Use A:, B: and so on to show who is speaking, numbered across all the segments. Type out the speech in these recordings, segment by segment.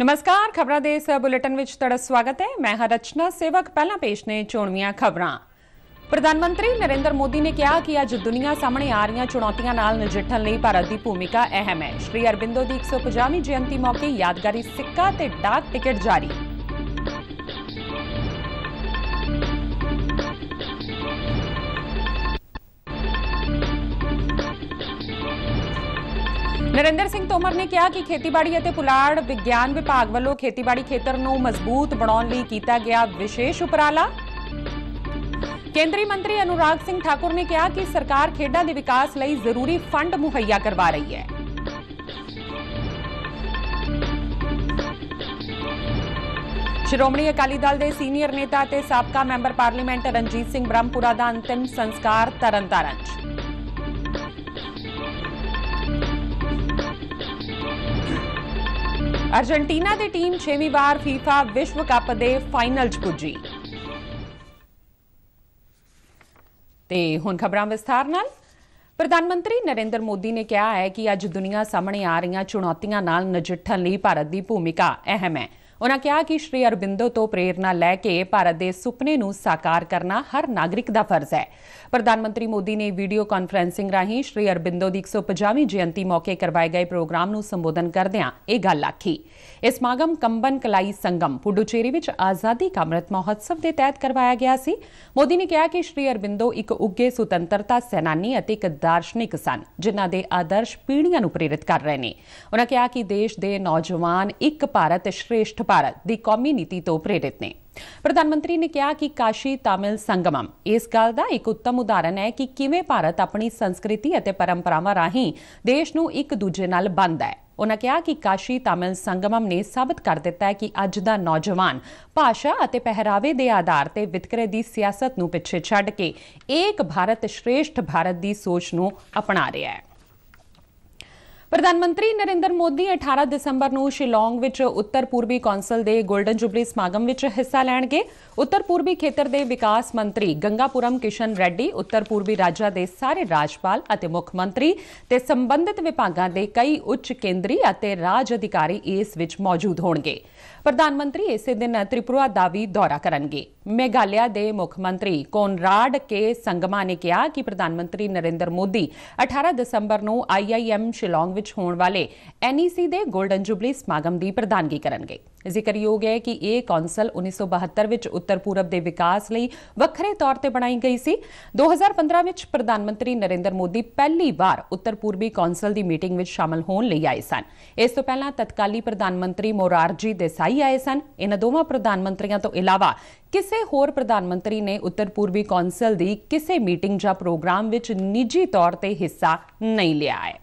A: ਨਮਸਕਾਰ ਖਬਰਾਂ ਦੇ ਇਸ ਬੁਲੇਟਿਨ ਵਿੱਚ ਤੁਹਾਡਾ ਸਵਾਗਤ ਹੈ ਮੈਂ ਹਾਂ ਰਚਨਾ ਸੇਵਕ ਪਹਿਲਾਂ ਪੇਸ਼ ਨੇ ਚੋਣਵੀਆਂ ਖਬਰਾਂ ਪ੍ਰਧਾਨ ਮੰਤਰੀ ਨਰਿੰਦਰ ਮੋਦੀ ਨੇ ਕਿਹਾ ਕਿ ਅੱਜ ਦੁਨੀਆ ਸਾਹਮਣੇ ਆ ਰਹੀਆਂ ਚੁਣੌਤੀਆਂ ਨਾਲ ਨਜਿੱਠਣ ਲਈ ਭਾਰਤ ਦੀ ਭੂਮਿਕਾ ਅਹਿਮ ਹੈ ਸ਼੍ਰੀ ਅਰਬਿੰਦੋ ਦੀ 150ਵੀਂ ਜਯੰਤੀ ਮੌਕੇ ਯਾਦਗਾਰੀ ਸਿੱਕਾ ਤੇ ਡਾਕ ਟਿਕਟ ਜਾਰੀ ਨਰਿੰਦਰ ਸਿੰਘ ਤੋਮਰ ਨੇ ਕਿਹਾ ਕਿ ਖੇਤੀਬਾੜੀ ਅਤੇ ਪੁਲਾੜ ਵਿਗਿਆਨ ਵਿਭਾਗ ਵੱਲੋਂ ਖੇਤੀਬਾੜੀ ਖੇਤਰ ਨੂੰ ਮਜ਼ਬੂਤ ਬਣਾਉਣ ਲਈ ਕੀਤਾ ਗਿਆ ਵਿਸ਼ੇਸ਼ ਉਪਰਾਲਾ ਕੇਂਦਰੀ ਮੰਤਰੀ ਅਨੁਰਾਗ ਸਿੰਘ ਠਾਕੁਰ ਨੇ ਕਿਹਾ ਕਿ ਸਰਕਾਰ ਖੇਡਾਂ ਦੇ ਵਿਕਾਸ ਲਈ ਜ਼ਰੂਰੀ ਫੰਡ ਮੁਹੱਈਆ ਕਰਵਾ ਰਹੀ ਹੈ ਸ਼੍ਰੋਮਣੀ ਅਕਾਲੀ ਦਲ ਦੇ ਸੀਨੀਅਰ ਨੇਤਾ ਅਤੇ ਸਾਬਕਾ ਮੈਂਬਰ ਪਾਰਲੀਮੈਂਟ ਰਣਜੀਤ ਸਿੰਘ ਬ੍ਰਹਮਪੁਰਾ ਦਾ ਅੰਤਿਮ ਸੰਸਕਾਰ ਤਰਨਤਾਰਨ 'ਚ ਅਰਜنٹੀਨਾ ਦੀ ਟੀਮ 6ਵੀਂ ਵਾਰ ਫੀਫਾ ਵਿਸ਼ਵ ਕੱਪ ਦੇ ਫਾਈਨਲ 'ਚ ਪੁੱਜੀ ਤੇ ਹੁਣ ਖਬਰਾਂ ਵਿਸਥਾਰ ਨਾਲ ਪ੍ਰਧਾਨ ਮੰਤਰੀ ਨਰਿੰਦਰ ਮੋਦੀ ਨੇ ਕਿਹਾ ਹੈ ਕਿ ਅੱਜ ਦੁਨੀਆ ਸਾਹਮਣੇ ਆ ਰਹੀਆਂ ਚੁਣੌਤੀਆਂ ਨਾਲ ਨਜਿੱਠਣ ਲਈ ਭਾਰਤ ਦੀ ਭੂਮਿਕਾ ਅਹਿਮ ਹੈ ਉਹਨਾਂ ਕਿਹਾ ਕਿ ਸ਼੍ਰੀ ਅਰਬਿੰਦੋ ਤੋਂ ਪ੍ਰੇਰਣਾ ਲੈ ਕੇ ਭਾਰਤ ਦੇ ਸੁਪਨੇ ਨੂੰ ਸਾਕਾਰ ਕਰਨਾ ਹਰ ਨਾਗਰਿਕ ਦਾ ਫਰਜ਼ ਹੈ ਪ੍ਰਧਾਨ ਮੰਤਰੀ ਮੋਦੀ ਨੇ ਵੀਡੀਓ ਕਾਨਫਰੈਂਸਿੰਗ ਰਾਹੀਂ ਸ਼੍ਰੀ ਅਰਬਿੰਦੋ ਦੀ 150ਵੀਂ ਜਯੰਤੀ ਮੌਕੇ ਕਰਵਾਏ ਗਏ ਪ੍ਰੋਗਰਾਮ ਨੂੰ ਸੰਬੋਧਨ ਕਰਦਿਆਂ ਇਹ ਗੱਲ ਆਖੀ ਇਸ ਸਮਾਗਮ ਕੰਬਨ ਕਲਾਈ ਸੰਗਮ ਪੁਡੂਚੇਰੀ ਵਿੱਚ ਆਜ਼ਾਦੀ ਕਾ ਅਮਰਤ ਮਹੋਤਸਵ ਦੇ ਤਹਿਤ ਕਰਵਾਇਆ ਗਿਆ ਸੀ ਮੋਦੀ ਨੇ ਕਿਹਾ ਕਿ ਸ਼੍ਰੀ ਅਰਬਿੰਦੋ ਇੱਕ ਉੱਗੇ ਸੁਤੰਤਰਤਾ ਸੈਨਾਨੀ ਅਤੇ ਇੱਕ ਦਾਰਸ਼ਨਿਕ ਸਨ ਜਿਨ੍ਹਾਂ ਦੇ ਆਦਰਸ਼ ਪੀੜ੍ਹੀਆਂ ਨੂੰ ਪ੍ਰੇਰਿਤ ਕਰ ਰਹੇ ਨੇ ਉਹਨਾਂ ਕਿਹਾ ਕਿ ਦੇਸ਼ ਦੇ ਨੌਜਵਾਨ ਇੱਕ ਭਾਰਤ ਸ਼੍ਰੇਸ਼ਠ ਭਾਰਤ ਦੀ ਕੌਮੀ ਨੀਤੀ ਤੋਂ ਪ੍ਰੇਰਿਤ ਨੇ ਪ੍ਰਧਾਨ ਮੰਤਰੀ ਨੇ ਕਿਹਾ ਕਿ ਕਾਸ਼ੀ ਤਾਮਿਲ ਸੰਗਮਮ ਇਸ ਗੱਲ ਦਾ ਇੱਕ ਉੱਤਮ ਉਦਾਹਰਨ ਹੈ ਕਿ ਕਿਵੇਂ ਭਾਰਤ ਆਪਣੀ ਸੰਸਕ੍ਰਿਤੀ ਅਤੇ ਪਰੰਪਰਾਵਾਂ ਰਾਹੀਂ ਦੇਸ਼ ਨੂੰ ਇੱਕ ਦੂਜੇ ਨਾਲ ਬੰਨਦਾ ਹੈ ਉਹਨਾਂ ਕਿਹਾ ਕਿ ਕਾਸ਼ੀ ਤਾਮਿਲ ਸੰਗਮਮ ਨੇ ਸਾਬਤ ਕਰ ਦਿੱਤਾ ਹੈ ਕਿ ਅੱਜ ਦਾ ਨੌਜਵਾਨ ਭਾਸ਼ਾ ਅਤੇ ਪਹਿਰਾਵੇ ਦੇ ਆਧਾਰ ਤੇ ਵਿਤਕਰੇ ਦੀ ਸਿਆਸਤ ਨੂੰ ਪਿੱਛੇ ਛੱਡ ਕੇ ਏਕ ਭਾਰਤ ਸ਼੍ਰੇਸ਼ਟ ਭਾਰਤ ਦੀ ਸੋਚ ਨੂੰ ਅਪਣਾ ਰਿਹਾ ਹੈ ਪ੍ਰਧਾਨ ਮੰਤਰੀ ਨਰਿੰਦਰ ਮੋਦੀ 18 ਦਸੰਬਰ ਨੂੰ ਸ਼ਿਲੌਂਗ ਵਿੱਚ ਉੱਤਰ ਪੂਰਬੀ ਕੌਂਸਲ ਦੇ 골ਡਨ ਜੁਬਲੀ ਸਮਾਗਮ ਵਿੱਚ ਹਿੱਸਾ ਲੈਣਗੇ ਉੱਤਰ ਪੂਰਬੀ ਖੇਤਰ ਦੇ ਵਿਕਾਸ ਮੰਤਰੀ ਗੰਗਾਪੁਰਮ ਕਿਸ਼ਨ ਰੈੱਡੀ ਉੱਤਰ ਪੂਰਬੀ ਰਾਜਾਂ ਦੇ ਸਾਰੇ ਰਾਜਪਾਲ ਅਤੇ ਮੁੱਖ ਮੰਤਰੀ ਤੇ ਸੰਬੰਧਿਤ ਵਿਭਾਗਾਂ ਦੇ ਕਈ ਉੱਚ ਕੇਂਦਰੀ ਅਤੇ ਰਾਜ ਅਧਿਕਾਰੀ ਇਸ ਵਿੱਚ ਮੌਜੂਦ ਹੋਣਗੇ ਪ੍ਰਧਾਨ ਮੰਤਰੀ ਇਸੇ ਦਿਨ ਤ੍ਰਿਪੁਰਾ ਦਾ ਵੀ ਦੌਰਾ ਕਰਨਗੇ ਮੇਗਾਲਿਆ ਦੇ ਮੁੱਖ ਮੰਤਰੀ ਕੋਨਰਾਡ ਕੇ ਸੰਗਮਾ ਨੇ ਕਿਹਾ ਕਿ ਪ੍ਰਧਾਨ ਮੰਤਰੀ ਨਰਿੰਦਰ ਮੋਦੀ 18 ਦਸੰਬਰ ਨੂੰ ਆਈਆਈਐਮ ਸ਼ਿਲੌਂਗ ਵਿੱਚ ਹੋਣ ਵਾਲੇ ਐਨਈਸੀ ਦੇ 골ਡਨ ਜੁਬਲੀ ਸਮਾਗਮ ਦੀ ਪ੍ਰਧਾਨਗੀ ਕਰਨਗੇ ਜ਼ਿਕਰਯੋਗ ਹੈ ਕਿ ਇਹ ਕੌਂਸਲ 1972 ਵਿੱਚ ਉੱਤਰ ਪੂਰਬ ਦੇ ਵਿਕਾਸ ਲਈ ਵੱਖਰੇ ਤੌਰ ਤੇ ਬਣਾਈ ਗਈ ਸੀ 2015 ਵਿੱਚ ਪ੍ਰਧਾਨ ਮੰਤਰੀ ਨਰਿੰਦਰ ਮੋਦੀ ਪਹਿਲੀ ਵਾਰ ਉੱਤਰ ਪੂਰਬੀ ਕੌਂਸਲ ਦੀ ਮੀਟਿੰਗ ਵਿੱਚ ਸ਼ਾਮਲ ਹੋਣ ਲਈ ਆਏ ਸਨ ਇਸ ਤੋਂ ਪਹਿਲਾਂ ਤਤਕਾਲੀ ਪ੍ਰਧਾਨ ਮੰਤਰੀ ਮੋਰਾਰਜੀ ਦੇਸਾਈ ਆਏ ਸਨ ਇਹਨਾਂ ਦੋਵਾਂ ਪ੍ਰਧਾਨ ਮੰਤਰੀਆਂ ਤੋਂ ਇਲਾਵਾ ਕਿਸੇ ਹੋਰ ਪ੍ਰਧਾਨ ਮੰਤਰੀ ਨੇ ਉੱਤਰ ਪੂਰਬੀ ਕੌਂਸਲ ਦੀ ਕਿਸੇ ਮੀਟਿੰਗ ਜਾਂ ਪ੍ਰੋਗਰਾਮ ਵਿੱਚ ਨਿੱਜੀ ਤੌਰ ਤੇ ਹਿੱਸਾ ਨਹੀਂ ਲਿਆ ਹੈ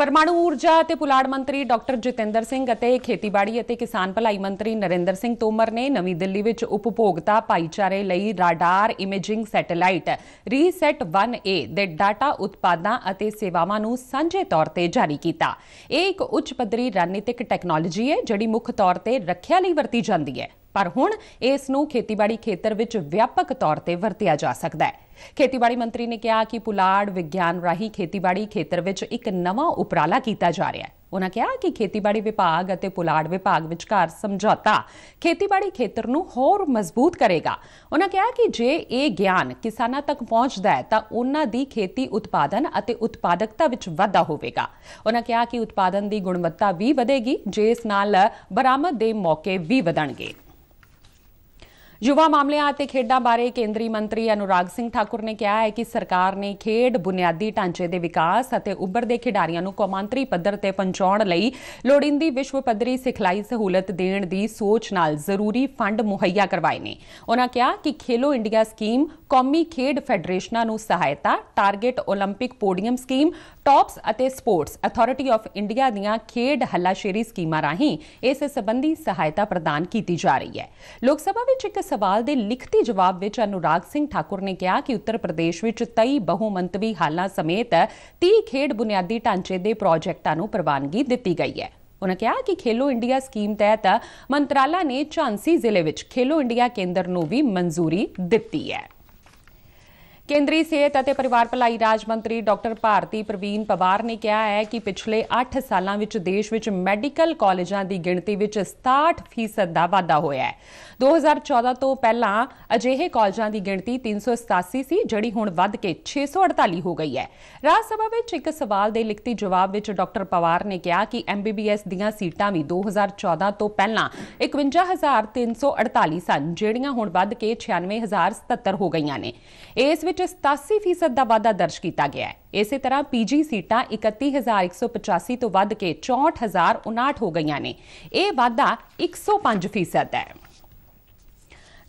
A: ਪਰਮਾਣੂ ਊਰਜਾ ਅਤੇ ਪੁਲਾੜ ਮੰਤਰੀ ਡਾਕਟਰ ਜਤਿੰਦਰ ਸਿੰਘ ਅਤੇ ਖੇਤੀਬਾੜੀ ਅਤੇ ਕਿਸਾਨ ਭਲਾਈ ਮੰਤਰੀ ਨਰਿੰਦਰ ਸਿੰਘ ਤੋਮਰ ਨੇ ਨਵੀਂ ਦਿੱਲੀ ਵਿੱਚ ਉਪਭੋਗਤਾ ਭਾਈਚਾਰੇ ਲਈ radar imaging satellite reset 1A ਦੇ ਡਾਟਾ ਉਤਪਾਦਾਂ ਅਤੇ ਸੇਵਾਵਾਂ ਨੂੰ ਸਾਂਝੇ ਤੌਰ ਤੇ ਜਾਰੀ ਕੀਤਾ ਇਹ ਇੱਕ ਉੱਚ ਪੱਧਰੀ ਰਣਨੀਤਿਕ ਟੈਕਨੋਲੋਜੀ ਹੈ ਜਿਹੜੀ ਮੁੱਖ ਤੌਰ ਤੇ ਰੱਖਿਆ ਲਈ ਵਰਤੀ ਜਾਂਦੀ ਹੈ ਪਰ ਹੁਣ ਇਸ ਨੂੰ ਖੇਤੀਬਾੜੀ ਖੇਤਰ ਵਿੱਚ ਵਿਆਪਕ ਤੌਰ ਤੇ ਵਰਤਿਆ ਜਾ ਸਕਦਾ ਹੈ ਖੇਤੀਬਾੜੀ ਮੰਤਰੀ ਨੇ ਕਿਹਾ ਕਿ ਪੁਲਾੜ ਵਿਗਿਆਨ ਰਾਹੀਂ ਖੇਤੀਬਾੜੀ ਖੇਤਰ ਵਿੱਚ ਇੱਕ ਨਵਾਂ ਉਪਰਾਲਾ ਕੀਤਾ ਜਾ ਰਿਹਾ ਹੈ ਉਹਨਾਂ ਕਿਹਾ ਕਿ ਖੇਤੀਬਾੜੀ ਵਿਭਾਗ ਅਤੇ ਪੁਲਾੜ ਵਿਭਾਗ ਵਿਚਕਾਰ ਸਮਝੌਤਾ ਖੇਤੀਬਾੜੀ ਖੇਤਰ ਨੂੰ ਹੋਰ ਮਜ਼ਬੂਤ ਕਰੇਗਾ ਉਹਨਾਂ ਕਿਹਾ ਕਿ ਜੇ ਇਹ ਗਿਆਨ ਕਿਸਾਨਾਂ ਤੱਕ ਪਹੁੰਚਦਾ ਹੈ ਤਾਂ ਉਹਨਾਂ ਦੀ ਖੇਤੀ ਉਤਪਾਦਨ ਅਤੇ ਉਤਪਾਦਕਤਾ ਵਿੱਚ ਵਾਧਾ ਹੋਵੇਗਾ ਉਹਨਾਂ ਕਿਹਾ ਕਿ ਉਤਪਾਦਨ ਦੀ ਗੁਣਵੱਤਾ ਵੀ ਵਧੇਗੀ ਜਿਸ ਨਾਲ ਬਰਾਮਦ ਦੇ ਮੌਕੇ ਵੀ ਵਧਣਗੇ ਯੁਵਾ ਮਾਮਲਿਆਂ ਅਤੇ ਖੇਡਾਂ ਬਾਰੇ ਕੇਂਦਰੀ ਮੰਤਰੀ ਅਨੁਰਾਗ ਸਿੰਘ ਠਾਕੁਰ ਨੇ ਕਿਹਾ ਹੈ ਕਿ ਸਰਕਾਰ ਨੇ ਖੇਡ ਬੁਨਿਆਦੀ ਢਾਂਚੇ ਦੇ ਵਿਕਾਸ ਅਤੇ ਉੱਭਰਦੇ ਖਿਡਾਰੀਆਂ ਨੂੰ ਕੌਮਾਂਤਰੀ ਪੱਧਰ ਤੇ ਪਹੁੰਚਾਉਣ ਲਈ ਲੋੜੀਂਦੀ ਵਿਸ਼ਵ ਪੱਧਰੀ ਸਿਖਲਾਈ ਸਹੂਲਤ ਦੇਣ ਦੀ ਸੋਚ ਨਾਲ ਜ਼ਰੂਰੀ ਫੰਡ ਮੁਹੱਈਆ ਕਰਵਾਏ ਨੇ ਉਹਨਾਂ ਕਿਹਾ ਕਿ ਖੇਲੋ ਇੰਡੀਆ ਸਕੀਮ ਕੌਮੀ ਖੇਡ ਫੈਡਰੇਸ਼ਨਾਂ ਨੂੰ ਸਹਾਇਤਾ ਟਾਰਗੇਟ 올림픽 ਪੋਡੀਅਮ ਸਕੀਮ ਟਾਪਸ ਅਤੇ ਸਪੋਰਟਸ ਅਥਾਰਟੀ ਆਫ ਇੰਡੀਆ ਦੀਆਂ ਖੇਡ ਹੱਲਾਸ਼ੇਰੀ ਸਕੀਮਾਂ ਰਾਹੀਂ ਇਸ ਸਬੰਧੀ ਸਹਾਇਤਾ ਪ੍ਰਦਾਨ ਕੀਤੀ ਜਾ ਰਹੀ ਹੈ ਲੋਕ ਸਭਾ ਵਿੱਚ ਇੱਕ ਸਵਾਲ ਦੇ ਲਿਖਤੀ ਜਵਾਬ ਵਿੱਚ ਅਨੁਰਾਗ ਸਿੰਘ ਠਾਕੁਰ ਨੇ ਕਿਹਾ ਕਿ ਉੱਤਰ ਪ੍ਰਦੇਸ਼ ਵਿੱਚ 23 ਬਹੁਮੰਤਵੀ ਹਾਲਾਂ ਸਮੇਤ 30 ਖੇਡ ਬੁਨਿਆਦੀ ਢਾਂਚੇ ਦੇ ਪ੍ਰੋਜੈਕਟਾਂ ਨੂੰ ਪ੍ਰਵਾਨਗੀ ਦਿੱਤੀ ਗਈ ਹੈ ਉਨ੍ਹਾਂ ਕਿਹਾ ਕਿ ਖੇਲੋ ਇੰਡੀਆ ਸਕੀਮ ਤਹਿਤ ਮੰਤਰਾਲਾ ਨੇ ਝਾਂਸੀ ਜ਼ਿਲ੍ਹੇ ਵਿੱਚ ਖੇਲੋ ਇੰਡੀਆ ਕੇਂਦਰ ਨੂੰ ਵੀ ਮਨਜ਼ੂਰੀ ਦਿੱਤੀ ਹੈ ਕੇਂਦਰੀ ਸਿਹਤ ਅਤੇ ਪਰਿਵਾਰ ਭਲਾਈ ਰਾਜ ਮੰਤਰੀ ਡਾਕਟਰ ਭਾਰਤੀ ਪ੍ਰਵੀਨ ਪਵਾਰ ਨੇ ਕਿਹਾ ਹੈ ਕਿ ਪਿਛਲੇ 8 ਸਾਲਾਂ ਵਿੱਚ ਦੇਸ਼ ਵਿੱਚ ਮੈਡੀਕਲ ਕਾਲਜਾਂ ਦੀ ਗਿਣਤੀ ਵਿੱਚ 67% ਦਾ ਵਾਧਾ ਹੋਇਆ ਹੈ 2014 ਤੋਂ ਪਹਿਲਾਂ ਅਜਿਹੇ ਕਾਲਜਾਂ ਦੀ ਗਿਣਤੀ 387 ਸੀ ਜਿਹੜੀ ਹੁਣ ਵੱਧ ਕੇ 648 ਹੋ ਗਈ ਹੈ ਰਾਜ ਸਭਾ ਵਿੱਚ ਇੱਕ ਸਵਾਲ ਦੇ ਲਿਖਤੀ ਜਵਾਬ ਵਿੱਚ ਡਾਕਟਰ ਪਵਾਰ ਨੇ ਕਿਹਾ ਕਿ ਐਮਬੀਬੀਐਸ ਦੀਆਂ ਸੀਟਾਂ ਵੀ 2014 ਤੋਂ ਪਹਿਲਾਂ 51348 ਸਨ ਜਿਹੜੀਆਂ ਹੁਣ ਵੱਧ ਕੇ 96077 ਹੋ ਗਈਆਂ ਨੇ ਇਸ ਵਿੱਚ ਵਿੱਚ 87% ਦਾ ਵਾਧਾ ਦਰਜ ਕੀਤਾ ਗਿਆ ਹੈ ਇਸੇ ਤਰ੍ਹਾਂ ਪੀਜੀ ਸੀਟਾਂ 31185 ਤੋਂ ਵੱਧ ਕੇ 64059 ਹੋ ਗਈਆਂ ਨੇ ਇਹ ਵਾਧਾ 105% ਹੈ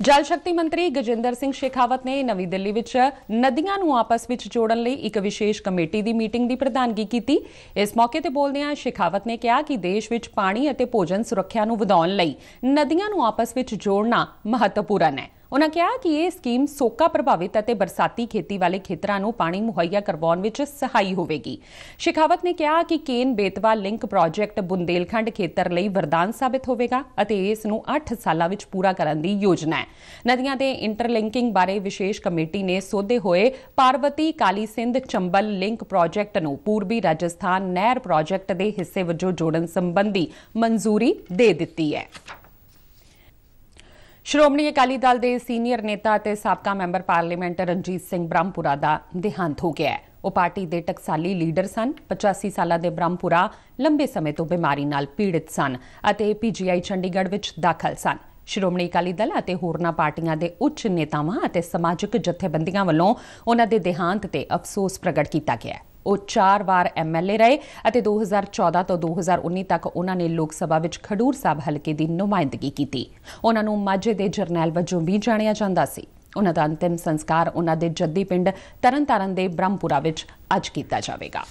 A: ਜਲ ਸ਼ਕਤੀ ਮੰਤਰੀ ਗਜਿੰਦਰ ਸਿੰਘ ਸ਼ੇਖਾਵਤ ਨੇ ਨਵੀਂ ਦਿੱਲੀ ਵਿੱਚ ਨਦੀਆਂ ਨੂੰ ਆਪਸ ਵਿੱਚ ਜੋੜਨ ਲਈ ਇੱਕ ਵਿਸ਼ੇਸ਼ ਕਮੇਟੀ ਦੀ ਮੀਟਿੰਗ ਦੀ ਪ੍ਰਧਾਨਗੀ ਕੀਤੀ ਇਸ ਮੌਕੇ ਤੇ ਬੋਲਦਿਆਂ ਸ਼ੇਖਾਵਤ ਨੇ ਕਿਹਾ ਕਿ ਦੇਸ਼ ਵਿੱਚ ਪਾਣੀ ਅਤੇ ਭੋਜਨ ਸੁਰੱਖਿਆ ਨੂੰ ਵਧਾਉਣ ਲਈ ਨਦੀਆਂ ਨੂੰ ਆਪਸ ਵਿੱਚ ਜੋੜਨਾ ਮਹੱਤਵਪੂਰਨ ਹੈ ਉਹਨਾਂ ਕਿਹਾ ਕਿ ਇਹ ਸਕੀਮ ਸੋਕਾ ਪ੍ਰਭਾਵਿਤ ਅਤੇ ਬਰਸਾਤੀ ਖੇਤੀ ਵਾਲੇ ਖੇਤਰਾਂ ਨੂੰ ਪਾਣੀ ਮੁਹੱਈਆ ਕਰਵਾਉਣ ਵਿੱਚ ਸਹਾਈ ਹੋਵੇਗੀ ਸ਼ਿਖਾਵਤ ਨੇ ਕਿਹਾ ਕਿ ਕੇਨ ਬੇਤਵਾ ਲਿੰਕ ਪ੍ਰੋਜੈਕਟ ਬੁੰਦੇਲਖੰਡ ਖੇਤਰ ਲਈ ਵਰਦਾਨ ਸਾਬਿਤ ਹੋਵੇਗਾ ਅਤੇ ਇਸ ਨੂੰ 8 ਸਾਲਾਂ ਵਿੱਚ ਪੂਰਾ ਕਰਨ ਦੀ ਯੋਜਨਾ ਹੈ ਨਦੀਆਂ ਦੇ ਇੰਟਰਲਿੰਕਿੰਗ ਬਾਰੇ ਵਿਸ਼ੇਸ਼ ਕਮੇਟੀ ਨੇ ਸੋਧੇ ਹੋਏ ਪਾਰਵਤੀ ਕਾਲੀ ਸਿੰਧ ਚੰਬਲ ਲਿੰਕ ਪ੍ਰੋਜੈਕਟ ਨੂੰ ਪੂਰਬੀ ਰਾਜਸਥਾਨ ਨਹਿਰ ਪ੍ਰੋਜੈਕਟ ਦੇ ਹਿੱਸੇ ਵਜੋਂ ਜੋੜਨ ਸੰਬੰਧੀ ਮਨਜ਼ੂਰੀ ਦੇ ਦਿੱਤੀ ਹੈ ਸ਼੍ਰੋਮਣੀ ਅਕਾਲੀ ਦਲ ਦੇ ਸੀਨੀਅਰ ਨੇਤਾ ਅਤੇ ਸਾਬਕਾ ਮੈਂਬਰ ਪਾਰਲੀਮੈਂਟ ਰਣਜੀਤ ਸਿੰਘ ਬ੍ਰਹਮਪੁਰਾ ਦਾ ਦੇਹਾਂਤ ਹੋ ਗਿਆ ਹੈ ਉਹ ਪਾਰਟੀ ਦੇ ਟਕਸਾਲੀ ਲੀਡਰ ਸਨ 85 ਸਾਲਾਂ ਦੇ ਬ੍ਰਹਮਪੁਰਾ ਲੰਬੇ ਸਮੇਂ ਤੋਂ ਬਿਮਾਰੀ ਨਾਲ ਪੀੜਿਤ ਸਨ ਅਤੇ ਪੀਜੀਆਈ ਚੰਡੀਗੜ੍ਹ ਵਿੱਚ ਦਾਖਲ ਸਨ ਸ਼੍ਰੋਮਣੀ ਅਕਾਲੀ ਦਲ ਅਤੇ ਹੋਰਨਾਂ ਪਾਰਟੀਆਂ ਦੇ ਉੱਚ ਨੇਤਾਵਾਂ ਅਤੇ ਸਮਾਜਿਕ ਜਥੇਬੰਦੀਆਂ ਵੱਲੋਂ ਉਹਨਾਂ ਦੇ ਦੇਹਾਂਤ ਤੇ ਅਫਸੋਸ ਪ੍ਰਗਟ ਕੀਤਾ ਗਿਆ ਹੈ ਉਹ 4 ਵਾਰ ਐਮਐਲਏ ਰਹੇ ਅਤੇ 2014 ਤੋਂ 2019 ਤੱਕ ਉਹਨਾਂ ਨੇ ਲੋਕ ਸਭਾ ਵਿੱਚ ਖਡੂਰ ਸਾਹਿਬ ਹਲਕੇ ਦੀ ਨੁਮਾਇੰਦਗੀ ਕੀਤੀ ਉਹਨਾਂ ਨੂੰ ਮਾਝੇ ਦੇ ਜਰਨੈਲ ਵਜੋਂ ਵੀ ਜਾਣਿਆ ਜਾਂਦਾ ਸੀ ਉਹਨਾਂ ਦਾ ਅੰਤਿਮ ਸੰਸਕਾਰ ਉਹਨਾਂ ਦੇ ਜੱਦੀ ਪਿੰਡ ਤਰਨਤਾਰਨ ਦੇ ਬ੍ਰਹਮਪੁਰਾ ਵਿੱਚ ਅੱਜ ਕੀਤਾ ਜਾਵੇਗਾ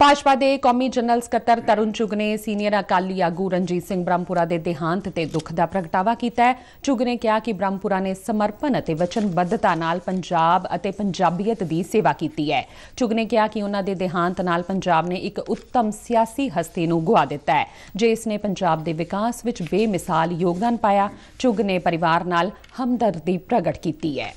A: ਭਾਜਪਾ ਦੇ ਕੌਮੀ ਜਨਰਲ ਸਕੱਤਰ ਤਰੁਣ ਚੁਗ ਨੇ ਸੀਨੀਅਰ ਅਕਾਲੀ ਆਗੂ ਰਣਜੀਤ ਸਿੰਘ ਬ੍ਰਹਮਪੁਰਾ ਦੇ ਦੇਹਾਂਤ ਤੇ ਦੁੱਖ ਦਾ ਪ੍ਰਗਟਾਵਾ ਕੀਤਾ ਹੈ ਚੁਗ ਨੇ ਕਿਹਾ ਕਿ ਬ੍ਰਹਮਪੁਰਾ ਨੇ ਸਮਰਪਣ ਅਤੇ ਵਚਨਬੱਧਤਾ ਨਾਲ ਪੰਜਾਬ ਅਤੇ ਪੰਜਾਬੀਅਤ ਦੀ ਸੇਵਾ ਕੀਤੀ ਹੈ ਚੁਗ ਨੇ ਕਿਹਾ ਕਿ ਉਹਨਾਂ ਦੇ ਦੇਹਾਂਤ ਨਾਲ ਪੰਜਾਬ ਨੇ ਇੱਕ ਉੱਤਮ ਸਿਆਸੀ ਹਸਤੀ ਨੂੰ ਗਵਾ ਦਿੱਤਾ ਹੈ ਜੇ ਇਸ ਨੇ ਪੰਜਾਬ ਦੇ ਵਿਕਾਸ ਵਿੱਚ ਬੇਮਿਸਾਲ ਯੋਗਦਾਨ ਪਾਇਆ ਚੁਗ ਨੇ ਪਰਿਵਾਰ ਨਾਲ ਹਮਦਰਦੀ ਪ੍ਰਗਟ ਕੀਤੀ ਹੈ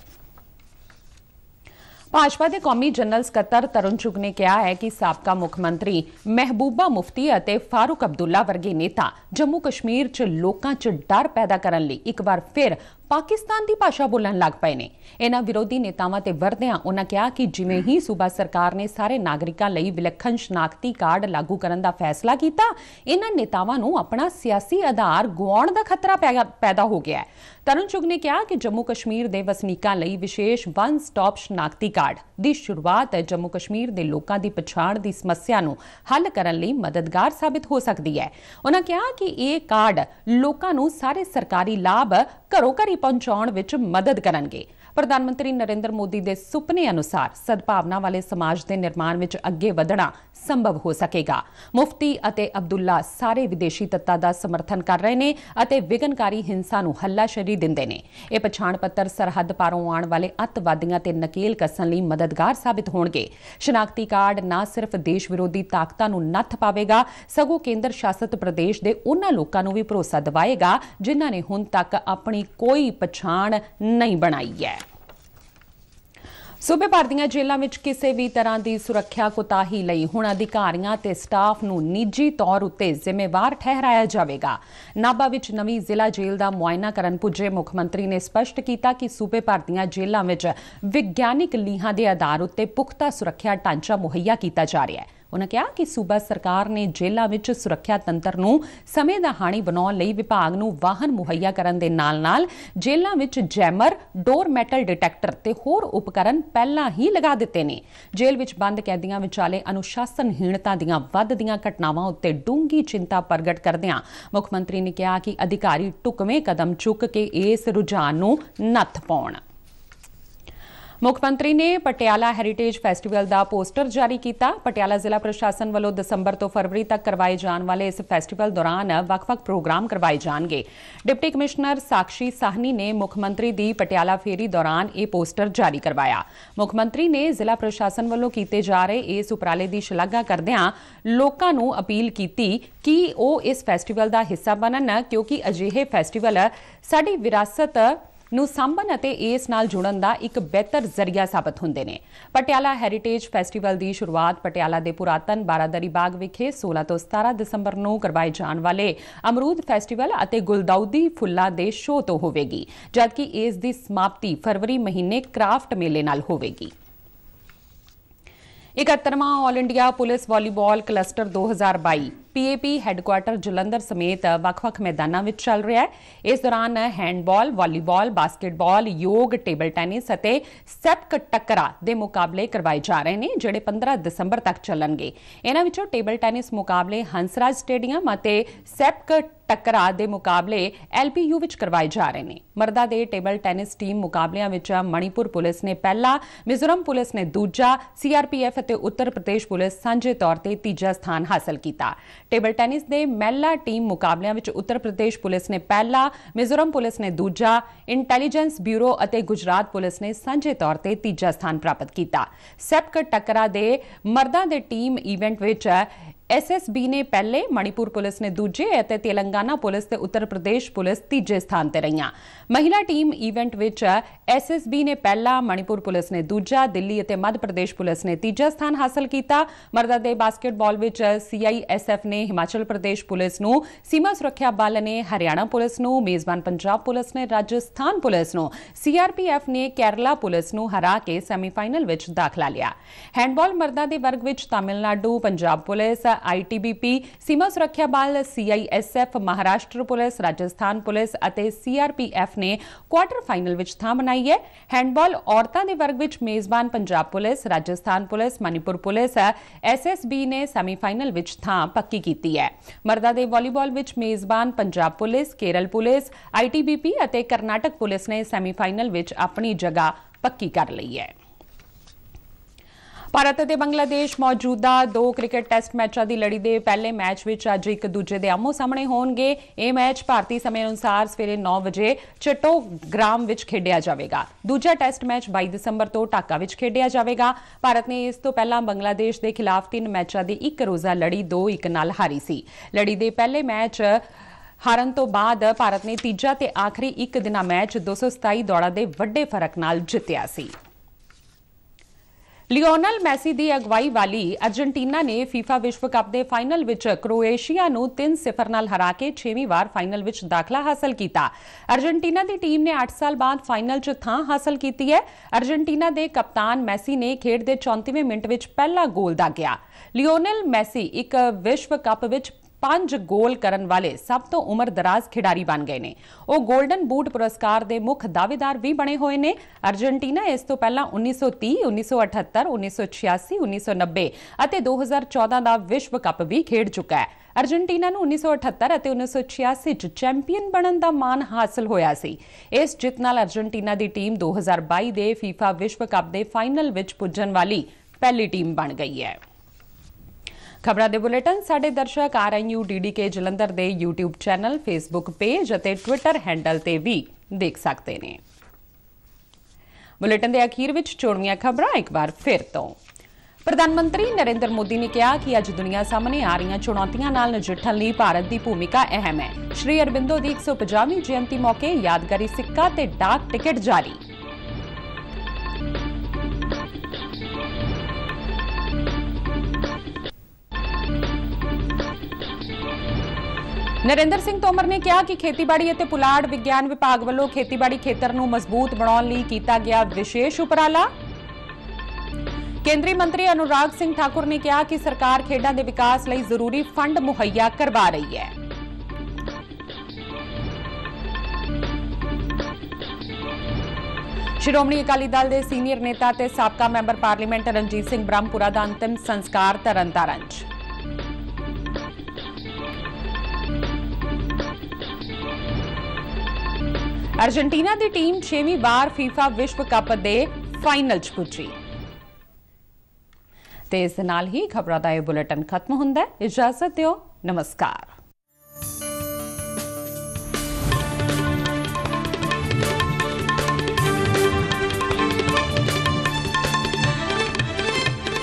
A: ਭਾਜਪਾ ਦੇ ਕੌਮੀ ਜਨਰਲ ਸਕੱਤਰ ਤਰੁਣ ਚੁਗ ਨੇ ਕਿਹਾ ਹੈ ਕਿ ਸਾਬਕਾ ਮੁੱਖ ਮੰਤਰੀ ਮਹਿਬੂਬਾ ਮੁਫਤੀ ਅਤੇ ਫਾਰੂਕ ਅਬਦੁੱਲਾ ਵਰਗੇ ਨੇਤਾ ਜੰਮੂ ਕਸ਼ਮੀਰ 'ਚ ਲੋਕਾਂ 'ਚ ਡਰ ਪੈਦਾ ਕਰਨ ਲਈ ਇੱਕ ਵਾਰ ਫਿਰ ਪਾਕਿਸਤਾਨ ਦੀ ਭਾਸ਼ਾ ਬੋਲਣ ਲੱਗ ਪਏ ਨੇ ਇਹਨਾਂ ਵਿਰੋਧੀ ਨੇਤਾਵਾਂ ਤੇ ਵਰਦਿਆਂ ਉਹਨਾਂ ਕਿਹਾ ਕਿ ਜਿਵੇਂ ਹੀ ਸੂਬਾ ਸਰਕਾਰ ਨੇ ਸਾਰੇ ਨਾਗਰਿਕਾਂ ਲਈ ਵਿਲੱਖਣ ਸ਼ਨਾਖਤੀ ਕਾਰਡ ਲਾਗੂ ਕਰਨ ਦਾ ਫੈਸਲਾ ਕੀਤਾ ਇਹਨਾਂ ਨੇਤਾਵਾਂ ਨੂੰ ਆਪਣਾ ਸਿਆਸੀ ਆਧਾਰ ਗਵਾਉਣ ਦਾ ਖਤਰਾ ਪੈਦਾ ਹੋ ਗਿਆ ਹੈ ਤਰਨ ਚੁਗ ਨੇ ਕਿਹਾ ਕਿ ਜੰਮੂ ਕਸ਼ਮੀਰ ਦੇ ਵਸਨੀਕਾਂ ਲਈ ਵਿਸ਼ੇਸ਼ ਵਨ ਸਟਾਪ ਸ਼ਨਾਖਤੀ ਕਾਰਡ ਦੀ ਸ਼ੁਰੂਆਤ ਜੰਮੂ ਕਸ਼ਮੀਰ ਦੇ ਲੋਕਾਂ ਦੀ ਪਛਾਣ ਦੀ ਸਮੱਸਿਆ ਨੂੰ ਹੱਲ ਕਰਨ ਲਈ ਮਦਦਗਾਰ ਸਾਬਿਤ ਹੋ ਸਕਦੀ ਹੈ ਉਹਨਾਂ ਕਿਹਾ ਕਿ ਇਹ ਕਾਰਡ ਲੋਕਾਂ ਨੂੰ ਸਾਰੇ ਸਰਕਾਰੀ ਲਾਭ ਘਰੋ ਘਰੀ ਪਹੁੰਚਾਉਣ ਵਿੱਚ ਮਦਦ ਕਰਨਗੇ ਪ੍ਰਧਾਨ ਮੰਤਰੀ ਨਰਿੰਦਰ ਮੋਦੀ ਦੇ ਸੁਪਨੇ ਅਨੁਸਾਰ ਸਦਭਾਵਨਾ ਵਾਲੇ ਸਮਾਜ ਦੇ ਨਿਰਮਾਣ ਵਿੱਚ ਅੱਗੇ ਵਧਣਾ ਸੰਭਵ ਹੋ ਸਕੇਗਾ ਮੁਫਤੀ ਅਤੇ ਅਬਦੁੱਲਾ ਸਾਰੇ ਵਿਦੇਸ਼ੀ ਤੱਤਾਂ ਦਾ ਸਮਰਥਨ ਕਰ ਰਹੇ ਨੇ ਅਤੇ ਵਿਗਨਕਾਰੀ ਹਿੰਸਾ ਨੂੰ ਹੱਲਾਸ਼ੇਰੀ ਦਿੰਦੇ ਨੇ ਇਹ ਪਛਾਣ ਪੱਤਰ ਸਰਹੱਦ ਪਾਰੋਂ ਆਉਣ ਵਾਲੇ ਅੱਤਵਾਦੀਆਂ ਤੇ ਨਕੇਲ ਕੱਸਣ ਲਈ ਮਦਦਗਾਰ ਸਾਬਿਤ ਹੋਣਗੇ ਸ਼ਨਾਖਤੀ ਕਾਰਡ ਨਾ ਸਿਰਫ ਦੇਸ਼ ਵਿਰੋਧੀ ਤਾਕਤਾਂ ਨੂੰ ਨੱਥ ਪਾਵੇਗਾ ਸਗੋਂ ਕੇਂਦਰ ਸ਼ਾਸਿਤ ਪ੍ਰਦੇਸ਼ ਦੇ ਉਹਨਾਂ ਲੋਕਾਂ ਨੂੰ ਵੀ ਭਰੋਸਾ ਦਿਵਾਏਗਾ ਜਿਨ੍ਹਾਂ ਨੇ ਹੁਣ ਤੱਕ ਆਪਣੀ ਕੋਈ ਪਛਾਣ ਨਹੀਂ ਬਣਾਈ ਹੈ ਸੂਬੇ ਭਰ ਦੀਆਂ ਜੇਲ੍ਹਾਂ ਵਿੱਚ ਕਿਸੇ ਵੀ ਤਰ੍ਹਾਂ ਦੀ ਸੁਰੱਖਿਆ ਕੋਤਾਹੀ ਲਈ ਹੁਣ ਅਧਿਕਾਰੀਆਂ ਤੇ ਸਟਾਫ ਨੂੰ ਨਿੱਜੀ ਤੌਰ ਉੱਤੇ ਜ਼ਿੰਮੇਵਾਰ ਠਹਿਰਾਇਆ ਜਾਵੇਗਾ ਨਾਬਾ ਵਿੱਚ ਨਵੀਂ ਜ਼ਿਲ੍ਹਾ ਜੇਲ੍ਹ ਦਾ ਮੁਆਇਨਾ ਕਰਨ ਪੁੱਜੇ ਮੁੱਖ ਮੰਤਰੀ ਨੇ ਸਪਸ਼ਟ ਕੀਤਾ ਕਿ ਸੂਬੇ ਭਰ ਦੀਆਂ ਜੇਲ੍ਹਾਂ ਵਿੱਚ ਵਿਗਿਆਨਿਕ ਲੀਹਾਂ ਦੇ ਆਧਾਰ ਉੱਤੇ ਪੁਖਤਾ ਸੁਰੱਖਿਆ ਢਾਂਚਾ ਮੁਹੱਈਆ ਕੀਤਾ ਜਾ ਰਿਹਾ ਹੈ ਉਹਨਾਂ ਕਿਹਾ ਕਿ ਸੂਬਾ ਸਰਕਾਰ ਨੇ ਜੇਲ੍ਹਾਂ ਵਿੱਚ ਸੁਰੱਖਿਆ ਤੰਤਰ ਨੂੰ ਸਮੇਂ ਦਾ ਹਾਣੀ ਬਣਾਉਣ ਲਈ ਵਿਭਾਗ ਨੂੰ ਵਾਹਨ ਮੁਹੱਈਆ ਕਰਨ ਦੇ ਨਾਲ-ਨਾਲ ਜੇਲ੍ਹਾਂ ਵਿੱਚ ਜੈਮਰ, ਡੋਰ ਮੈਟਲ ਡਿਟੈਕਟਰ ਤੇ ਹੋਰ ਉਪਕਰਨ ਪਹਿਲਾਂ ਹੀ ਲਗਾ ਦਿੱਤੇ ਨੇ ਜੇਲ੍ਹ ਵਿੱਚ ਬੰਦ ਕੈਦੀਆਂ ਵਿਚਾਲੇ ਅਨੁਸ਼ਾਸਨਹੀਣਤਾ ਦੀਆਂ ਵੱਧਦੀਆਂ ਘਟਨਾਵਾਂ ਉੱਤੇ ਡੂੰਗੀ ਚਿੰਤਾ ਪ੍ਰਗਟ ਕਰਦਿਆਂ ਮੁੱਖ ਮੰਤਰੀ ਨੇ ਕਿਹਾ ਕਿ ਅਧਿਕਾਰੀ ਟੁਕਵੇਂ ਕਦਮ ਚੁੱਕ ਕੇ ਇਸ ਰੁਝਾਨ ਨੂੰ ਨੱਥ ਪਾਉਣ ਮੁੱਖ ਮੰਤਰੀ ਨੇ ਪਟਿਆਲਾ ਹੈਰੀਟੇਜ ਫੈਸਟੀਵਲ ਦਾ ਪੋਸਟਰ ਜਾਰੀ ਕੀਤਾ ਪਟਿਆਲਾ ਜ਼ਿਲ੍ਹਾ ਪ੍ਰਸ਼ਾਸਨ ਵੱਲੋਂ ਦਸੰਬਰ ਤੋਂ ਫਰਵਰੀ ਤੱਕ ਕਰਵਾਏ ਜਾਣ ਵਾਲੇ ਇਸ ਫੈਸਟੀਵਲ ਦੌਰਾਨ ਵੱਖ-ਵੱਖ ਪ੍ਰੋਗਰਾਮ ਕਰਵਾਏ ਜਾਣਗੇ ਡਿਪਟੀ ਕਮਿਸ਼ਨਰ ਸਾਖਸ਼ੀ ਸਾਹਨੀ ਨੇ ਮੁੱਖ ਮੰਤਰੀ ਦੀ ਪਟਿਆਲਾ ਫੇਰੀ ਦੌਰਾਨ ਇਹ ਪੋਸਟਰ ਜਾਰੀ ਕਰਵਾਇਆ ਮੁੱਖ ਮੰਤਰੀ ਨੇ ਜ਼ਿਲ੍ਹਾ ਪ੍ਰਸ਼ਾਸਨ ਵੱਲੋਂ ਕੀਤੇ ਜਾ ਰਹੇ ਇਸ ਉਪਰਾਲੇ ਦੀ ਸ਼ਲਾਘਾ ਕਰਦਿਆਂ ਲੋਕਾਂ ਨੂੰ ਅਪੀਲ ਕੀਤੀ ਕਿ ਉਹ ਇਸ ਫੈਸਟੀਵਲ ਦਾ ਹਿੱਸਾ ਬਣਨ ਕਿਉਂਕਿ ਅਜਿਹੇ ਫੈਸਟੀਵਲ ਸਾਡੀ ਵਿਰਾਸਤ ਨੂੰ ਸੰਭਨ ਅਤੇ ਇਸ ਨਾਲ ਜੁੜਨ ਦਾ ਇੱਕ ਬਿਹਤਰ ਜ਼ਰੀਆ ਸਾਬਤ ਹੁੰਦੇ ਨੇ ਪਟਿਆਲਾ ਹੈਰੀਟੇਜ ਫੈਸਟੀਵਲ ਦੀ ਸ਼ੁਰੂਆਤ ਪਟਿਆਲਾ ਦੇ ਪੁਰਾਤਨ ਬਾਰਾਦਰੀ ਬਾਗ ਵਿਖੇ 16 ਤੋਂ 17 ਦਸੰਬਰ ਨੂੰ ਕਰਵਾਏ ਜਾਣ ਵਾਲੇ ਅਮਰੂਦ ਫੈਸਟੀਵਲ ਅਤੇ ਗੁਲਦਾਉਦੀ ਫੁੱਲਾਂ ਦੇ ਸ਼ੋਅ ਤੋਂ ਹੋਵੇਗੀ ਜਦਕਿ ਇਸ ਦੀ ਸਮਾਪਤੀ ਫਰਵਰੀ ਮਹੀਨੇ ਕ੍ਰਾਫਟ ਮੇਲੇ ਨਾਲ ਹੋਵੇਗੀ 71ਵਾਂ 올 India police volleyball cluster 2022 PAP headquarters Jalandhar ਸਮੇਤ ਵੱਖ-ਵੱਖ ਮੈਦਾਨਾਂ ਵਿੱਚ ਚੱਲ ਰਿਹਾ ਹੈ ਇਸ ਦੌਰਾਨ ਹੈਂਡਬਾਲ ਵਾਲੀਬਾਲ ਬਾਸਕਟਬਾਲ ਯੋਗ ਟੇਬਲ ਟੈਨਿਸ ਅਤੇ ਸੈਪਕ ਟੱਕਰਾ ਦੇ ਮੁਕਾਬਲੇ ਕਰਵਾਏ ਜਾ ਰਹੇ ਨੇ ਜਿਹੜੇ 15 ਦਸੰਬਰ ਤੱਕ ਚੱਲਣਗੇ ਇਹਨਾਂ ਵਿੱਚੋਂ ਟੇਬਲ ਟੈਨਿਸ ਮੁਕਾਬਲੇ ਹੰਸਰਾਜ ਸਟੇਡੀਅਮ ਅਤੇ ਸੈਪਕ ਟੱਕਰਾ ਦੇ ਮੁਕਾਬਲੇ ਐਲਪੀਯੂ ਵਿੱਚ ਕਰਵਾਏ ਜਾ ਰਹੇ ਨੇ ਮਰਦਾ ਦੇ ਟੇਬਲ ਟੈਨਿਸ ਟੀਮ ਮੁਕਾਬਲਿਆਂ ਵਿੱਚ ਮਣੀਪੁਰ ਪੁਲਿਸ ਨੇ ਪਹਿਲਾ ਮਿਜ਼ੋਰਮ ਪੁਲਿਸ ਨੇ ਦੂਜਾ ਸੀਆਰਪੀਐਫ ਅਤੇ ਉੱਤਰ ਪ੍ਰਦੇਸ਼ ਪੁਲਿਸ ਸਾਂਝੇ ਤੌਰ ਤੇ ਤੀਜਾ ਸਥਾਨ ਹਾਸਲ ਕੀਤਾ ਟੇਬਲ ਟੈਨਿਸ ਦੇ ਮਹਿਲਾ ਟੀਮ ਮੁਕਾਬਲਿਆਂ ਵਿੱਚ ਉੱਤਰ ਪ੍ਰਦੇਸ਼ ਪੁਲਿਸ ਨੇ ਪਹਿਲਾ ਮਿਜ਼ੋਰਮ ਪੁਲਿਸ ਨੇ ਦੂਜਾ ਇੰਟੈਲੀਜੈਂਸ ਬਿਊਰੋ ਅਤੇ ਗੁਜਰਾਤ ਪੁਲਿਸ ਨੇ ਸਾਂਝੇ ਤੌਰ ਤੇ ਤੀਜਾ ਸਥਾਨ ਪ੍ਰਾਪਤ ਕੀਤਾ ਸੈਪਕ ਟਕਰਾ ਦੇ ਮਰਦਾਂ ਦੇ ਟੀਮ ਇਵੈਂਟ ਵਿੱਚ ਐਸਐਸਬੀ ਨੇ ਪਹਿਲੇ ਮਣੀਪੁਰ ਪੁਲਿਸ ਨੇ ਦੂਜੇ ਅਤੇ ਤੇਲੰਗਾਨਾ ਪੁਲਿਸ ਤੇ ਉੱਤਰ ਪ੍ਰਦੇਸ਼ ਪੁਲਿਸ ਤੀਜੇ ਸਥਾਨ ਤੇ ਰਹੀਆਂ ਮਹਿਲਾ ਟੀਮ ਇਵੈਂਟ ਵਿੱਚ ਐਸਐਸਬੀ ਨੇ ਪਹਿਲਾ ਮਣੀਪੁਰ ਪੁਲਿਸ ਨੇ ਦੂਜਾ ਦਿੱਲੀ ਅਤੇ ਮੱਧ ਪ੍ਰਦੇਸ਼ ਪੁਲਿਸ ਨੇ ਤੀਜਾ ਸਥਾਨ ਹਾਸਲ ਕੀਤਾ ਮਰਦਾਂ ਦੇ ਬਾਸਕਟਬਾਲ ਵਿੱਚ ਸੀਆਈਐਸਐਫ ਨੇ ਹਿਮਾਚਲ ਪ੍ਰਦੇਸ਼ ਪੁਲਿਸ ਨੂੰ ਸੀਮਾ ਸੁਰੱਖਿਆ ਬਲ ਨੇ ਹਰਿਆਣਾ ਪੁਲਿਸ ਨੂੰ ਮੇਜ਼ਬਾਨ ਪੰਜਾਬ ਪੁਲਿਸ ਨੇ ਰਾਜਸਥਾਨ ਪੁਲਿਸ ਨੂੰ ਸੀਆਰਪੀਐਫ ਨੇ ਕੇਰਲਾ ਪੁਲਿਸ ਨੂੰ ਹਰਾ ਕੇ ਸੈਮੀਫਾਈਨਲ ਵਿੱਚ ਦਾਖਲਾ ਲਿਆ ਹੈਂਡਬਾਲ ਮਰਦਾਂ ਦੇ ਵਰਗ ਵਿੱਚ ਤਾਮਿਲਨਾਡੂ ਪੰਜਾਬ ਪੁਲਿਸ ਆਈਟੀਬੀਪੀ ਸੀਮਾ ਸੁਰੱਖਿਆ ਬਲ CISF Maharashtra police Rajasthan police ਅਤੇ ਸੀਆਰਪੀਐਫ ਨੇ ਕੁਆਟਰ ਫਾਈਨਲ ਵਿੱਚ ਥਾਂ ਬਣਾਈ ਹੈ ਹੈਂਡਬਾਲ ਔਰਤਾਂ ਦੇ ਵਰਗ ਵਿੱਚ ਮੇਜ਼ਬਾਨ Punjab police Rajasthan police Manipur police SSB ਨੇ ਸੈਮੀਫਾਈਨਲ ਵਿੱਚ ਥਾਂ ਪੱਕੀ ਕੀਤੀ ਹੈ ਮਰਦਾਂ ਦੇ ਵਾਲੀਬਾਲ ਵਿੱਚ ਮੇਜ਼ਬਾਨ Punjab police Kerala police ITBP ਅਤੇ ਕਰਨਾਟਕ ਪੁਲਿਸ ਨੇ ਸੈਮੀਫਾਈਨਲ ਵਿੱਚ ਆਪਣੀ ਜਗ੍ਹਾ ਪੱਕੀ ਕਰ ਲਈ ਹੈ ਭਾਰਤ ਅਤੇ ਬੰਗਲਾਦੇਸ਼ ਮੌਜੂਦਾ ਦੋ ਕ੍ਰਿਕਟ ਟੈਸਟ ਮੈਚਾਂ ਦੀ ਲੜੀ ਦੇ ਪਹਿਲੇ ਮੈਚ ਵਿੱਚ ਅੱਜ ਇੱਕ ਦੂਜੇ ਦੇ ਆਮੋ ਸਾਹਮਣੇ ਹੋਣਗੇ ਇਹ ਮੈਚ ਭਾਰਤੀ ਸਮੇਂ ਅਨੁਸਾਰ ਸਵੇਰੇ 9 ਵਜੇ ਚਟੋਗ੍ਰਾਮ ਵਿੱਚ ਖੇਡਿਆ ਜਾਵੇਗਾ ਦੂਜਾ ਟੈਸਟ ਮੈਚ 22 ਦਸੰਬਰ ਤੋਂ ਢਾਕਾ ਵਿੱਚ ਖੇਡਿਆ ਜਾਵੇਗਾ ਭਾਰਤ ਨੇ ਇਸ ਤੋਂ ਪਹਿਲਾਂ ਬੰਗਲਾਦੇਸ਼ ਦੇ ਖਿਲਾਫ ਤਿੰਨ ਮੈਚਾਂ ਦੀ ਇੱਕ ਰੋਜ਼ਾ ਲੜੀ 2-1 ਨਾਲ ਹਾਰੀ ਸੀ ਲੜੀ ਦੇ ਪਹਿਲੇ ਮੈਚ ਹਾਰਨ ਤੋਂ ਬਾਅਦ ਭਾਰਤ ਨੇ ਤੀਜਾ ਤੇ ਆਖਰੀ ਇੱਕ ਦਿਨਾ ਮੈਚ 227 ਦੌੜਾਂ ਦੇ ਵੱਡੇ ਫਰਕ ਨਾਲ ਜਿੱਤਿਆ ਸੀ ਲਿਓਨਲ ਮੈਸੀ ਦੀ ਅਗਵਾਈ ਵਾਲੀ ਅਰਜنٹੀਨਾ ਨੇ FIFA ਵਿਸ਼ਵ ਕੱਪ ਦੇ ਫਾਈਨਲ ਵਿੱਚ ਕ੍ਰੋਏਸ਼ੀਆ ਨੂੰ 3-0 ਨਾਲ ਹਰਾ ਕੇ 6ਵੀਂ ਵਾਰ ਫਾਈਨਲ ਵਿੱਚ ਦਾਖਲਾ ਹਾਸਲ ਕੀਤਾ ਅਰਜنٹੀਨਾ ਦੀ ਟੀਮ ਨੇ 8 ਸਾਲ ਬਾਅਦ ਫਾਈਨਲ 'ਚ ਥਾਂ ਹਾਸਲ ਕੀਤੀ ਹੈ ਅਰਜنٹੀਨਾ ਦੇ ਕਪਤਾਨ ਮੈਸੀ ਨੇ ਖੇਡ ਦੇ 34ਵੇਂ ਮਿੰਟ ਵਿੱਚ ਪਹਿਲਾ ਗੋਲ ਦਾਗਿਆ ਲਿਓਨਲ ਮੈਸੀ ਇੱਕ ਵਿਸ਼ਵ ਕੱਪ ਵਿੱਚ ਪੰਜ ਗੋਲ ਕਰਨ ਵਾਲੇ ਸਭ ਤੋਂ ਉਮਰਦਰਾਜ਼ ਖਿਡਾਰੀ ਬਣ ਗਏ ਨੇ ਉਹ 골ਡਨ ਬੂਟ ਪੁਰਸਕਾਰ ਦੇ ਮੁੱਖ ਦਾਅਵੇਦਾਰ ਵੀ ਬਣੇ ਹੋਏ ਨੇ ਅਰਜنٹੀਨਾ ਇਸ ਤੋਂ ਪਹਿਲਾਂ 1930 1978 1986 1990 ਅਤੇ 2014 ਦਾ ਵਿਸ਼ਵ ਕੱਪ ਵੀ ਖੇਡ ਚੁੱਕਾ ਹੈ ਅਰਜنٹੀਨਾ ਨੂੰ 1978 ਅਤੇ 1986 ਚ ਚੈਂਪੀਅਨ ਬਣਨ ਦਾ ਮਾਣ ਹਾਸਲ ਹੋਇਆ ਸੀ ਇਸ ਜਿੱਤ ਨਾਲ ਅਰਜنٹੀਨਾ ਦੀ ਟੀਮ 2022 ਦੇ ਫੀਫਾ ਵਿਸ਼ਵ ਕੱਪ ਦੇ ਫਾਈਨਲ ਵਿੱਚ ਪੁੱਜਣ ਵਾਲੀ ਪਹਿਲੀ ਟੀਮ ਬਣ ਗਈ ਹੈ ਖਬਰਾਂ ਦੇ ਬੁਲੇਟਿਨ ਸਾਡੇ ਦਰਸ਼ਕ ਆਰਐਨਯੂ ਡੀਡੀਕੇ ਜਲੰਧਰ ਦੇ YouTube ਚੈਨਲ Facebook ਪੇਜ ਅਤੇ Twitter ਹੈਂਡਲ ਤੇ ਵੀ ਦੇਖ ਸਕਦੇ ਨੇ ਬੁਲੇਟਿਨ ਦੇ ਅਖੀਰ ਵਿੱਚ ਚੋਣਵੀਆਂ ਖਬਰਾਂ ਇੱਕ ਵਾਰ ਫਿਰ ਤੋਂ ਪ੍ਰਧਾਨ ਮੰਤਰੀ ਨਰਿੰਦਰ ਮੋਦੀ ਨੇ ਕਿਹਾ ਕਿ ਅੱਜ ਦੁਨੀਆ ਸਾਹਮਣੇ ਆ ਰਹੀਆਂ ਚੁਣੌਤੀਆਂ ਨਾਲ ਨਜਿੱਠਣ ਲਈ ਭਾਰਤ ਦੀ ਭੂਮਿਕਾ ਅਹਿਮ ਹੈ ਸ਼੍ਰੀ ਅਰਬਿੰਦੋ ਦੀ 150ਵੀਂ ਜਯੰਤੀ ਮੌਕੇ ਯਾਦਗਾਰੀ ਸਿੱਕਾ ਤੇ ਡਾਕ ਟਿਕਟ ਜਾਰੀ ਨਰਿੰਦਰ ਸਿੰਘ ਤੋਮਰ ਨੇ ਕਿਹਾ ਕਿ ਖੇਤੀਬਾੜੀ ਅਤੇ ਪੁਲਾੜ ਵਿਗਿਆਨ ਵਿਭਾਗ ਵੱਲੋਂ ਖੇਤੀਬਾੜੀ ਖੇਤਰ ਨੂੰ ਮਜ਼ਬੂਤ ਬਣਾਉਣ ਲਈ ਕੀਤਾ ਗਿਆ ਵਿਸ਼ੇਸ਼ ਉਪਰਾਲਾ ਕੇਂਦਰੀ ਮੰਤਰੀ ਅਨੁਰਾਗ ਸਿੰਘ ਠਾਕੁਰ ਨੇ ਕਿਹਾ ਕਿ ਸਰਕਾਰ ਖੇਡਾਂ ਦੇ ਵਿਕਾਸ ਲਈ ਜ਼ਰੂਰੀ ਫੰਡ ਮੁਹੱਈਆ ਕਰਵਾ ਰਹੀ ਹੈ ਸ਼੍ਰੋਮਣੀ ਅਕਾਲੀ ਦਲ ਦੇ ਸੀਨੀਅਰ ਨੇਤਾ ਤੇ ਸਾਬਕਾ ਮੈਂਬਰ ਪਾਰਲੀਮੈਂਟ ਰਣਜੀਤ ਸਿੰਘ ਬ੍ਰਹਮਪੁਰਾ ਦਾ ਅੰਤਿਮ ਸੰਸਕਾਰ ਤਰਨਤਾਰਨ 'ਚ ਅਰਜنٹੀਨਾ ਦੀ ਟੀਮ 6ਵੀਂ ਵਾਰ FIFA ਵਿਸ਼ਵ ਕੱਪ ਦੇ ਫਾਈਨਲ 'ਚ ਪੁੱਜੀ ਤੇ ਇਸ ਨਾਲ ਹੀ ਖਬਰਾਂ ਦਾ ਇਹ ਬੁਲੇਟਿਨ ਖਤਮ ਹੁੰਦਾ ਹੈ ਇਜਾਜ਼ਤ ਦਿਓ ਨਮਸਕਾਰ